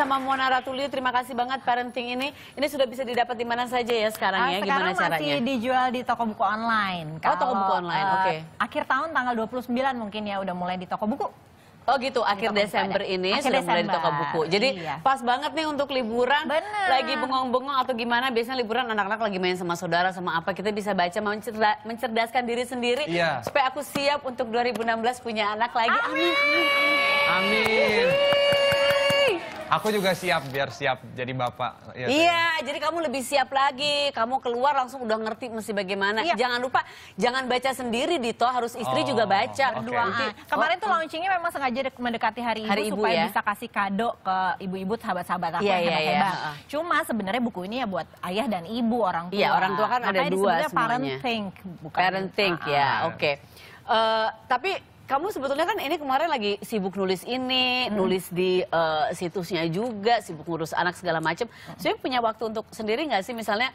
sama Mona Ratulio. Terima kasih banget parenting ini. Ini sudah bisa didapat di mana saja ya sekarang nah, ya? Sekarang Gimana caranya? masih dijual di toko buku online. Kalau, oh, toko buku online. Eh, oke. Okay. akhir tahun tanggal 29 mungkin ya udah mulai di toko buku. Oh gitu, akhir Desember ini akhir sudah Desember. mulai di toko buku. Jadi iya. pas banget nih untuk liburan, Bener. lagi bengong-bengong atau gimana, biasanya liburan anak-anak lagi main sama saudara sama apa, kita bisa baca mencerda mencerdaskan diri sendiri iya. supaya aku siap untuk 2016 punya anak lagi. Amin. Amin. Amin. Amin. Aku juga siap biar siap jadi bapak. Ya, kan? iya, saya. jadi kamu lebih siap lagi. Kamu keluar langsung udah ngerti mesti bagaimana. Iya. Jangan lupa jangan baca sendiri Dito, harus istri oh, juga baca. Okay. Kemarin oh, tuh launchingnya memang sengaja mendekati hari ini hari ibu supaya ya? bisa kasih kado ke ibu-ibu sahabat-sahabat aku yeah, yang iya, hebat iya. Cuma sebenarnya buku ini ya buat ayah dan ibu orang tua. Iya, orang tua kan Makanya ada dua semuanya. Parenting, bukan parenting ya. Oke. Eh, tapi kamu sebetulnya kan ini kemarin lagi sibuk nulis ini, hmm. nulis di uh, situsnya juga, sibuk ngurus anak segala macam. Hmm. punya waktu untuk sendiri nggak sih misalnya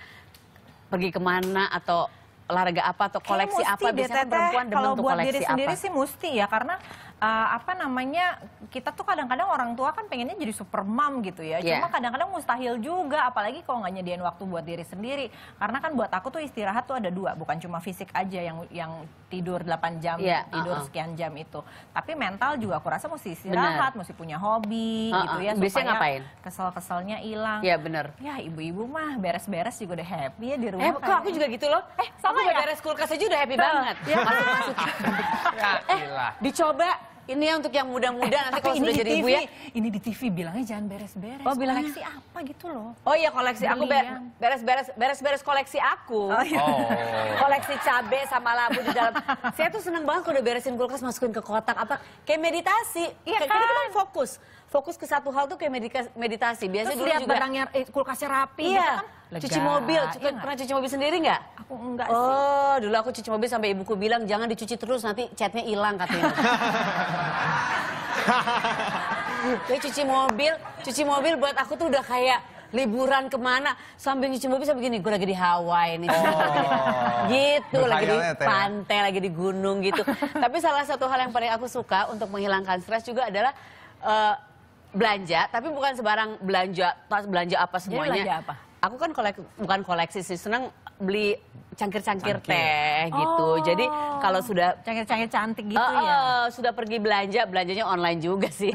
pergi kemana atau olahraga apa atau koleksi eh, apa biasanya teh, perempuan demen kalau buat koleksi diri sendiri apa. sih mesti ya karena uh, apa namanya kita tuh kadang-kadang orang tua kan pengennya jadi super mom gitu ya. Yeah. Cuma kadang-kadang mustahil juga apalagi kalau nggak nyediain waktu buat diri sendiri. Karena kan buat aku tuh istirahat tuh ada dua, bukan cuma fisik aja yang yang tidur 8 jam, yeah. tidur uh -huh. sekian jam itu. Tapi mental juga aku rasa mesti istirahat, bener. mesti punya hobi uh -huh. gitu ya Biasanya supaya ngapain? kesel-keselnya hilang. ya yeah, bener. Ya ibu-ibu mah beres-beres juga udah happy ya di rumah. Eh kok aku juga gitu loh. Eh sama aku ya? beres kulkas aja udah happy banget. Ya, masuk, masuk. eh dicoba ini ya untuk yang muda-muda eh, nanti kalau sudah jadi TV, ibu ya. Ini di TV bilangnya jangan beres-beres. Oh, bilang koleksi apa gitu loh. Oh iya koleksi aku beres-beres beres-beres koleksi aku. Oh, iya. Oh. koleksi cabe sama labu di dalam. Saya tuh seneng banget kalau udah beresin kulkas masukin ke kotak apa kayak meditasi. Iya gitu kan? Kita kan fokus fokus ke satu hal tuh kayak medika, meditasi. Biasanya Terus dulu barangnya eh, kulkasnya rapi. Iya. Kan Lega. Cuci mobil, cuci, iya pernah cuci mobil sendiri nggak? Aku enggak oh, sih. Oh, dulu aku cuci mobil sampai ibuku bilang jangan dicuci terus nanti catnya hilang katanya. Jadi cuci mobil, cuci mobil buat aku tuh udah kayak liburan kemana sambil cuci mobil sampai gini gue lagi di Hawaii nih oh. gitu lagi di pantai lagi di gunung gitu tapi salah satu hal yang paling aku suka untuk menghilangkan stres juga adalah uh, belanja, tapi bukan sebarang belanja, tas belanja apa semuanya. Jadi belanja apa? Aku kan kolek, bukan koleksi sih, senang beli cangkir-cangkir teh gitu. oh. gitu. Jadi kalau sudah cangkir-cangkir cantik gitu uh, uh, sudah pergi belanja, belanjanya online juga sih.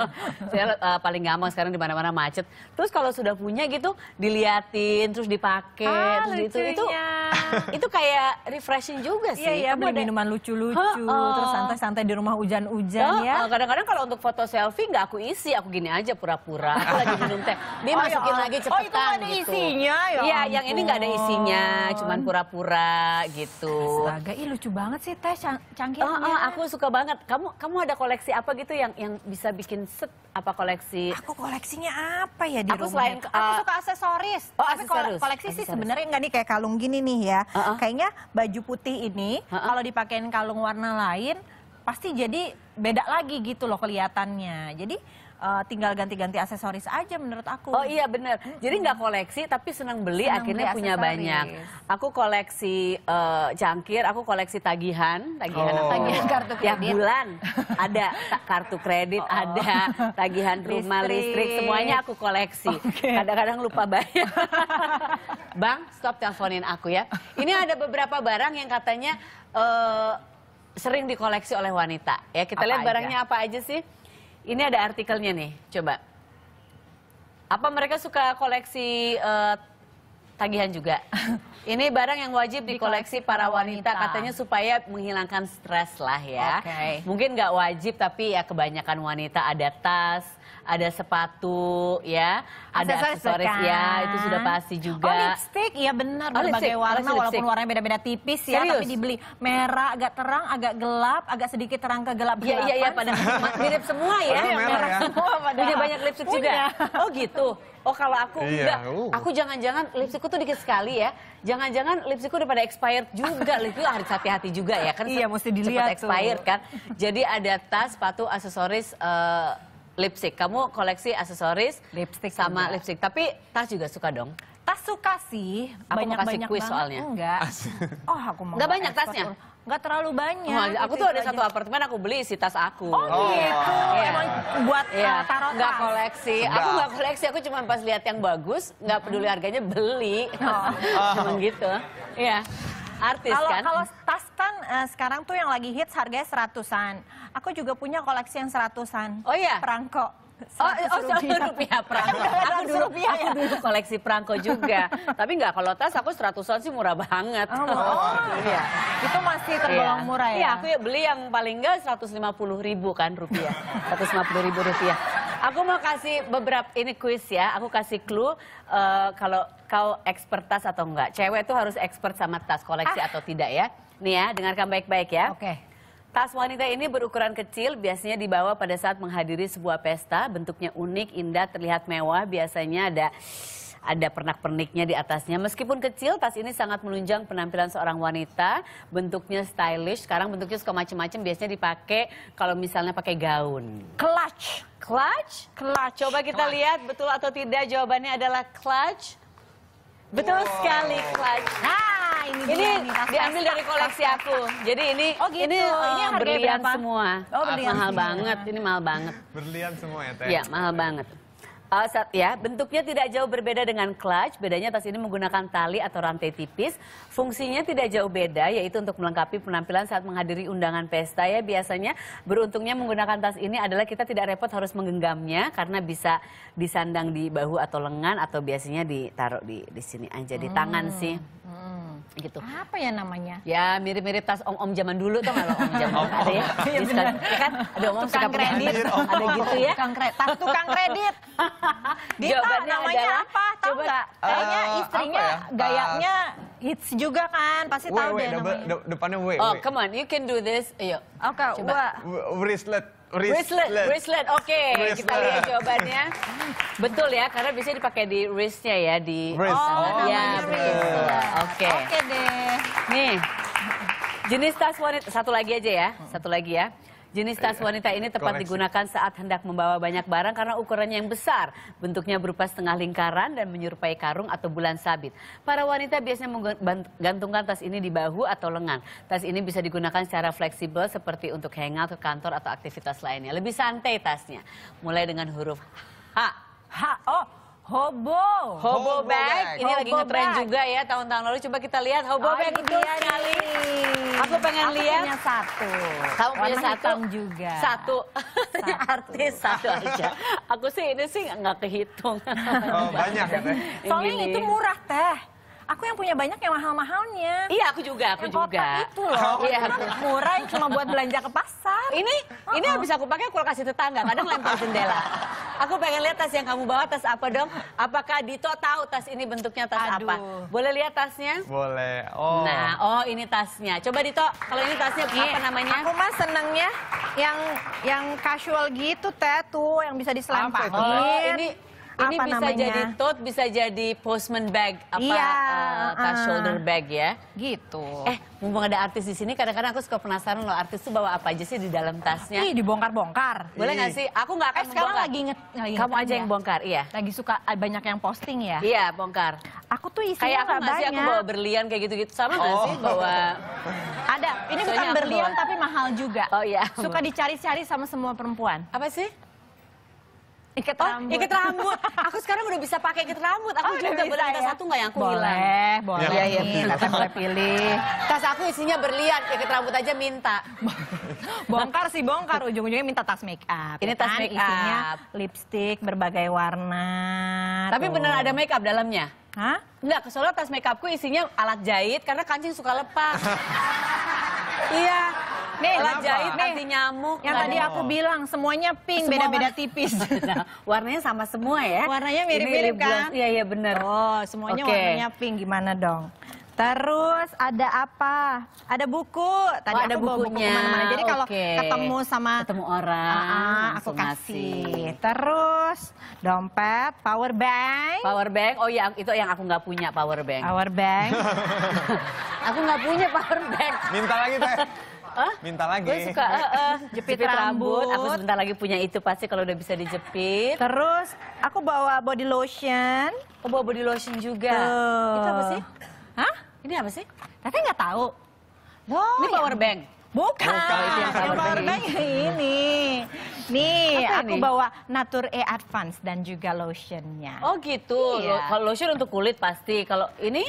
Saya uh, paling gampang sekarang di mana-mana macet. Terus kalau sudah punya gitu diliatin terus dipakai ah, terus gitu. lucunya. itu itu itu kayak refreshing juga iya, sih. Iya, iya beli minuman lucu-lucu, huh, uh. terus santai-santai di rumah hujan-hujan uh, ya. Kadang-kadang kalau untuk foto selfie nggak aku isi, aku gini aja pura-pura. Aku lagi minum teh, dia oh, ya masukin ya, lagi cepetan oh, itu ada gitu. isinya ya. Iya, yang ini nggak ada isinya, cuman pura pura-pura gitu. Astaga, ih lucu banget sih teh cang cangkirnya. Oh, oh, aku suka banget. Kamu kamu ada koleksi apa gitu yang yang bisa bikin set apa koleksi? Aku koleksinya apa ya di aku rumah? Selain, uh, aku eh, suka aksesoris. Oh, tapi aksesoris. koleksi aksesoris. sih sebenarnya enggak nih kayak kalung gini nih ya. Uh -uh. Kayaknya baju putih ini uh -uh. kalau dipakein kalung warna lain pasti jadi beda lagi gitu loh kelihatannya. Jadi uh, tinggal ganti-ganti aksesoris aja menurut aku. Oh iya benar. Jadi nggak koleksi tapi senang beli senang akhirnya beli punya banyak. Aku koleksi uh, eh, cangkir, aku koleksi tagihan, tagihan oh. Ya? tagihan kartu kredit. Ya bulan ada kartu kredit, oh. ada tagihan rumah listrik. listrik, semuanya aku koleksi. kadang Kadang-kadang lupa bayar. Bang, stop teleponin aku ya. Ini ada beberapa barang yang katanya uh, sering dikoleksi oleh wanita. Ya kita apa lihat barangnya apa aja sih? Ini ada artikelnya nih, coba. Apa mereka suka koleksi uh, tagihan juga. Ini barang yang wajib dikoleksi para wanita, katanya supaya menghilangkan stres lah ya. Okay. Mungkin nggak wajib tapi ya kebanyakan wanita ada tas, ada sepatu ya, ada aksesoris kan? ya, itu sudah pasti oh, juga. Oh, lipstick, ya benar oh, berbagai lipstick. warna oh, walaupun warnanya beda-beda tipis ya, Serius? tapi dibeli merah agak terang, agak gelap, agak sedikit terang ke gelap. Iya iya iya pada mirip semua ya. Merah, merah ya. semua pada. Punya banyak lipstick Punya. juga. Oh gitu oh kalau aku iya, enggak, uh. aku jangan-jangan lipstikku tuh dikit sekali ya. Jangan-jangan lipstikku udah pada expired juga. Lipstikku harus hati-hati juga ya kan. Iya, mesti dilihat expired kan. Jadi ada tas, sepatu, aksesoris uh, lipstik. Kamu koleksi aksesoris lipstik sama juga. lipstik. Tapi tas juga suka dong. Tas suka sih. Aku banyak, mau kasih banyak kuis soalnya. Enggak. Oh, aku mau. Enggak banyak tasnya. Gak terlalu banyak. Oh, aku gitu tuh ada aja. satu apartemen aku beli isi tas aku. Oh, oh gitu. Iya. Emang buat yeah. taruh Gak koleksi. Aku gak koleksi, aku cuma pas lihat yang bagus, gak hmm. peduli harganya beli. Oh. cuma ah. gitu. Iya. Yeah artis kalau, kan? Kalau tas kan uh, sekarang tuh yang lagi hits harganya seratusan. Aku juga punya koleksi yang seratusan. Oh iya? Perangko. Oh, oh rupiah. rupiah perangko. Aku dulu, rupiah, ya? aku dulu koleksi perangko juga. Tapi nggak kalau tas aku seratusan sih murah banget. Oh, oh. Iya. Itu masih tergolong iya. murah ya? Iya, aku ya beli yang paling nggak 150 ribu kan rupiah. 150 ribu rupiah. Aku mau kasih beberapa ini kuis ya. Aku kasih clue uh, kalau kau expert tas atau enggak. Cewek itu harus expert sama tas koleksi ah. atau tidak ya. Nih ya, dengarkan baik-baik ya. Oke. Okay. Tas wanita ini berukuran kecil, biasanya dibawa pada saat menghadiri sebuah pesta. Bentuknya unik, indah, terlihat mewah. Biasanya ada ada pernak-perniknya di atasnya. Meskipun kecil, tas ini sangat menunjang penampilan seorang wanita. Bentuknya stylish, sekarang bentuknya suka macam-macam. Biasanya dipakai kalau misalnya pakai gaun. Clutch. Clutch? Clutch. Coba kita clutch. lihat betul atau tidak jawabannya adalah clutch. Betul wow. sekali, Clutch. Nah, ini, ini diambil dari koleksi aku. Jadi ini oh, gitu. ini, yang ini eh, berlian semua. Oh, berlian. Mahal banget, ini mahal banget. Berlian semua ya, Teh? Iya, mahal banget. Uh, set ya, bentuknya tidak jauh berbeda dengan clutch. Bedanya tas ini menggunakan tali atau rantai tipis. Fungsinya tidak jauh beda, yaitu untuk melengkapi penampilan saat menghadiri undangan pesta. Ya, biasanya beruntungnya menggunakan tas ini adalah kita tidak repot harus menggenggamnya karena bisa disandang di bahu atau lengan atau biasanya ditaruh di di sini aja di hmm. tangan sih. Hmm. gitu. Apa ya namanya? Ya mirip-mirip tas om-om zaman dulu tuh kalau om zaman dulu. ada ya. Iya, ya, kan ada om, om suka kredit, ada gitu ya. Tukang kredit, tukang kredit. Dita Jawabannya namanya adalah, apa? Tahu eh, Kayaknya uh, istrinya ya? gayanya uh, hits juga kan, pasti tahu deh namanya. depannya W. Oh, come on, you can do this. Ayo. Oke, okay, coba. Wristlet. Wristlet. Wristlet. Oke, okay. kita lihat jawabannya. Betul ya, karena bisa dipakai di wristnya ya di wrist. Oh, ya, wrist Oke. Oke deh. Nih. Jenis tas wanita satu lagi aja ya, satu lagi ya. Jenis tas iya. wanita ini tepat koleksi. digunakan saat hendak membawa banyak barang karena ukurannya yang besar. Bentuknya berupa setengah lingkaran dan menyerupai karung atau bulan sabit. Para wanita biasanya menggantungkan tas ini di bahu atau lengan. Tas ini bisa digunakan secara fleksibel seperti untuk hangout ke kantor atau aktivitas lainnya. Lebih santai tasnya. Mulai dengan huruf H. H. Oh, Hobo. Hobo, hobo bag. bag. Ini hobo lagi ngetrend juga ya tahun-tahun lalu. Coba kita lihat hobo oh, bag itu sekali. Aku pengen aku lihat. punya satu. Kamu punya satu. juga. Satu. satu. artis satu aja. Aku sih ini sih nggak kehitung. Oh, banyak ya, Teh? Soalnya itu murah, Teh. Aku yang punya banyak yang mahal-mahalnya. Iya, aku juga, aku yang juga. itu loh. Oh, iya, aku. Kan murah yang cuma buat belanja ke pasar. Ini, oh. ini habis aku pakai aku kasih tetangga, kadang lempar jendela. Aku pengen lihat tas yang kamu bawa tas apa dong? Apakah Dito tahu tas ini bentuknya tas Aduh. apa? Boleh lihat tasnya? Boleh. Oh. Nah, oh ini tasnya. Coba Dito, kalau ini tasnya ini, iya. apa namanya? Aku mah senengnya yang yang casual gitu, Teh, tuh yang bisa diselampangin Oh, ini ini bisa namanya? jadi tote, bisa jadi postman bag, apa iya, uh, tas uh, shoulder bag ya. Gitu. Eh, mumpung ada artis di sini, kadang-kadang aku suka penasaran loh artis tuh bawa apa aja sih di dalam tasnya. Ih, dibongkar-bongkar. Boleh nggak sih? Aku nggak akan eh, sekarang lagi inget. Lagi Kamu aja ya. yang bongkar, iya. Lagi suka eh, banyak yang posting ya. Iya, bongkar. Aku tuh isinya Kayak aku banyak. Sih, aku bawa berlian kayak gitu-gitu. Sama nggak oh. sih bawa... Ada. Ini Soalnya bukan berlian tapi mahal juga. Oh iya. Suka dicari-cari sama semua perempuan. Apa sih? Ikat oh, Ikat rambut. Aku sekarang udah bisa pakai ikat rambut. Aku oh, juga boleh minta ya? satu nggak yang aku boleh, hilang? Boleh, boleh. Iya, iya. iya. boleh pilih. Tas aku isinya berlian, ikat rambut aja minta. bongkar sih bongkar, ujung-ujungnya minta tas make up. Ini ya tas kan? make up. Isinya lipstick berbagai warna. Tapi tuh. bener ada make up dalamnya? Hah? Enggak, soalnya tas make upku isinya alat jahit karena kancing suka lepas. iya. Nih, jahit anti nyamuk. Yang tadi aku bilang semuanya pink, beda-beda kan- tipis. Nah, warnanya sama semua ya. Warnanya mirip-mirip kan? Iya, iya benar. Oh, semuanya okay. warnanya pink gimana dong? Terus ada apa? Ada buku. Tadi oh, ada bukunya. buku mana Jadi kalau okay. ketemu sama ketemu orang, uh, uh, aku kasih. Ngasih. Terus dompet, power bank. Power bank. Oh iya, itu yang aku nggak punya power bank. Power bank. aku nggak punya power bank. Minta lagi teh minta lagi. Gue suka uh, uh, jepit, jepit rambut. rambut. Aku sebentar lagi punya itu pasti kalau udah bisa dijepit. Terus aku bawa body lotion. Aku bawa body lotion juga. Uh. Itu apa sih? Hah? Ini apa sih? Tapi nggak tahu. Loh, ini power bank. Bukan, Bukan itu yang power, bank ini. Nih, aku ini? bawa Natur E Advance dan juga lotionnya. Oh gitu. Iya. Kalau lotion untuk kulit pasti. Kalau ini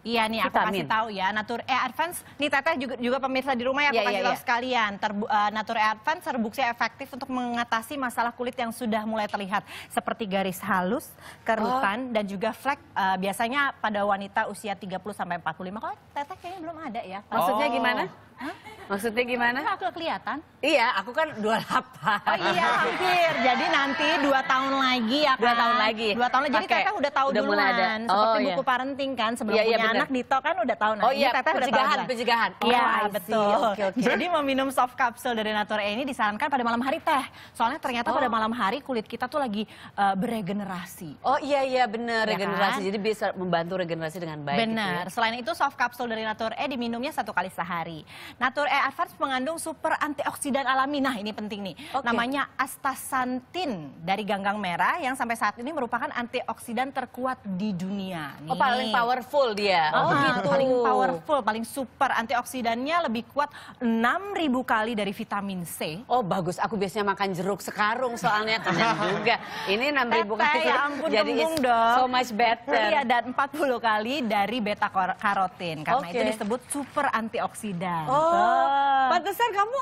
Iya nih aku vitamin. kasih tahu ya Natur E Advance nih teteh juga juga pemirsa di rumah ya iya, aku yeah, kasih yeah, tahu yeah. sekalian Terbu, uh, Natur E Advance terbukti efektif untuk mengatasi masalah kulit yang sudah mulai terlihat seperti garis halus, kerutan oh. dan juga flek uh, biasanya pada wanita usia 30 sampai 45 kok teteh kayaknya belum ada ya. Maksudnya oh. gimana? Hah? Maksudnya gimana? aku kelihatan. Iya, aku kan 28. Oh iya, hampir. Jadi nanti 2 tahun lagi ya kan. Dua tahun lagi. Dua tahun lagi. Jadi okay. Teteh udah tahu udah duluan. Mulai ada. Oh, Seperti iya. buku parenting kan sebelum iya, iya, punya bener. anak Dito kan udah tahu nah. Oh iya, teteh pencegahan, pencegahan. Iya, oh, betul. Okay, okay. Jadi meminum soft capsule dari Natura ini disarankan pada malam hari teh. Soalnya ternyata oh. pada malam hari kulit kita tuh lagi uh, beregenerasi. Oh iya iya bener. ya regenerasi. Kan? Jadi bisa membantu regenerasi dengan baik. Benar. Gitu ya. Selain itu soft capsule dari Natura E diminumnya satu kali sehari. Natura E Teh Advance mengandung super antioksidan alami. Nah ini penting nih. Okay. Namanya astaxanthin dari ganggang merah yang sampai saat ini merupakan antioksidan terkuat di dunia. Nih. Oh paling powerful dia. Oh nah, gitu. Paling powerful, paling super. Antioksidannya lebih kuat 6.000 kali dari vitamin C. Oh bagus, aku biasanya makan jeruk sekarung soalnya kena juga. Ini 6.000 kali. Ya ampun Jadi dong. so much better. Iya dan 40 kali dari beta karotin. Karena okay. itu disebut super antioksidan. Oh. Iya. Pantesan kamu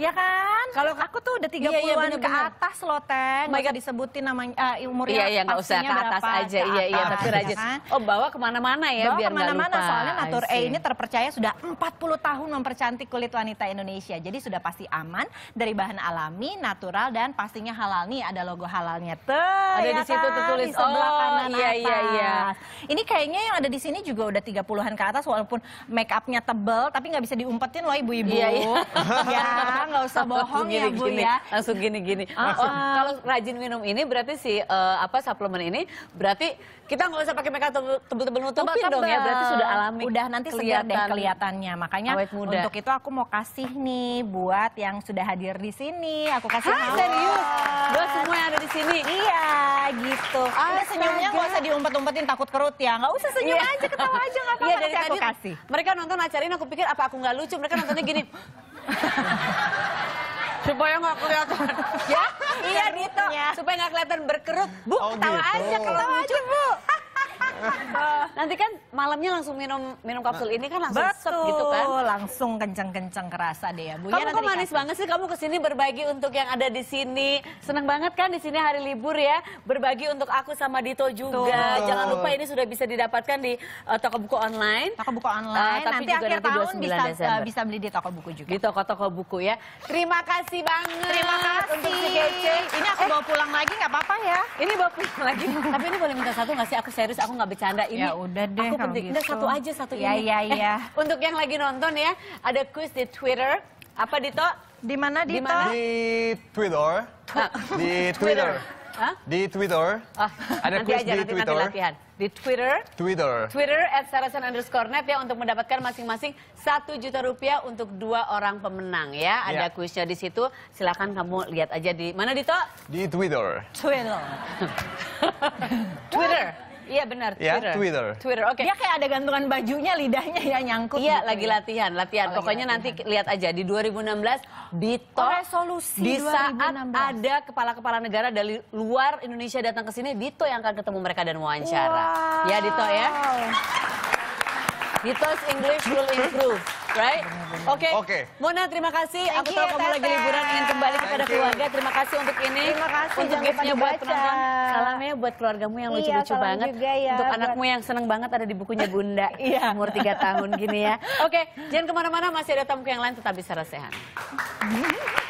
Ya kan? Kalau aku tuh udah 30-an iya, iya ke atas loh, Teng. Enggak oh usah disebutin namanya uh, umurnya. Iya, iya, enggak usah ke atas aja. iya, iya, tapi ya rajin. kan? Oh, bawa kemana mana ya bawa biar kemana mana soalnya Natur E ini terpercaya sudah 40 tahun mempercantik kulit wanita Indonesia. Jadi sudah pasti aman dari bahan alami, natural dan pastinya halal nih ada logo halalnya tuh. Ada ya di situ kan? tertulis di sebelah oh, kanan iya, Iya, iya. Ini kayaknya yang ada di sini juga udah 30-an ke atas walaupun make up-nya tebel tapi nggak bisa diumpetin loh ibu-ibu. Iya, iya. ya, kan? nggak usah bohong gini, ya Bu gini, ya. Langsung gini-gini. oh, oh, kalau rajin minum ini berarti si uh, apa suplemen ini berarti kita nggak usah pakai makeup tebel-tebel nutupin dong ya. Berarti sudah alami. Udah nanti segar deh kelihatannya. Makanya untuk itu aku mau kasih nih buat yang sudah hadir di sini. Aku kasih Hah, serius? Buat semua yang ada di sini? Iya, gitu. Udah senyumnya nggak usah diumpet-umpetin takut kerut ya. Nggak usah senyum iya. aja, ketawa aja nggak iya, apa-apa. Iya, aku kasih. Mereka nonton acara ini aku pikir apa aku nggak lucu. Mereka nontonnya gini. supaya nggak kelihatan ya iya Dito gitu. iya. supaya nggak kelihatan berkerut bu oh, ketawa gitu. aja kalau lucu bu Nanti kan malamnya langsung minum minum kapsul ini kan langsung gitu Betul, sep gitu kan. langsung kenceng-kenceng kerasa deh ya. Bu ya, kamu kok manis banget sih kamu kesini berbagi untuk yang ada di sini. Seneng banget kan di sini hari libur ya. Berbagi untuk aku sama Dito juga. Tuh. Jangan lupa ini sudah bisa didapatkan di uh, toko buku online. Toko buku eh, online. Uh, tapi nanti juga akhir nanti tahun bisa Uh, bisa beli di toko buku juga. Di toko-toko buku ya. Terima kasih banget. Terima kasih. Untuk si Gece. Ini aku eh. bawa pulang lagi gak apa-apa ya. Ini bawa pulang lagi. tapi ini boleh minta satu gak sih? Aku serius aku gak bercanda ini. Ya udah deh aku penting. Gitu. satu aja satu ya, ini. Iya iya. Eh, ya. untuk yang lagi nonton ya, ada quiz di Twitter. Apa Dito? Di mana Dito? Dimana? Di Twitter. Di Twitter. Di Twitter. Oh, ada nanti quiz aja, di Twitter. latihan. Di Twitter. Twitter. Twitter at sarasan underscore net ya untuk mendapatkan masing-masing satu -masing juta rupiah untuk dua orang pemenang ya. ya. Ada yeah. kuisnya di situ. Silakan kamu lihat aja di mana Dito? Di Twitter. Twitter. Twitter. Iya benar, Twitter. Ya, Twitter. Twitter. Oke. Okay. Dia kayak ada gantungan bajunya, lidahnya ya nyangkut. Iya, gitu lagi ya. latihan, latihan. Oh, Pokoknya latihan. nanti lihat aja di 2016 di top oh, resolusi di saat ada kepala-kepala negara dari luar Indonesia datang ke sini, Dito yang akan ketemu mereka dan wawancara. Wow. Ya, Dito ya. Because English will improve, right? Oke. Okay. Okay. Mona, terima kasih. Thank Aku tahu ya, kamu lagi liburan ingin kembali kepada keluarga. Terima kasih untuk ini. Terima kasih untuk giftnya buat penonton. Salamnya buat keluargamu yang lucu-lucu iya, banget. Juga ya, untuk buat... anakmu yang seneng banget ada di bukunya Bunda. iya. Umur tiga tahun gini ya. Oke, okay. jangan kemana-mana. Masih ada tamu yang lain tetap bisa resehan.